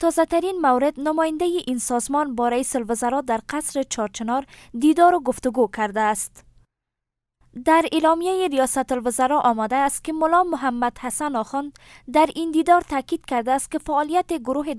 تازه ترین مورد نماینده این سازمان با رئیس در قصر چارچنار دیدار و گفتگو کرده است. در اعلامیه ریاست الوزرا آماده است که ملا محمد حسن آخوند در این دیدار تاکید کرده است که فعالیت گروه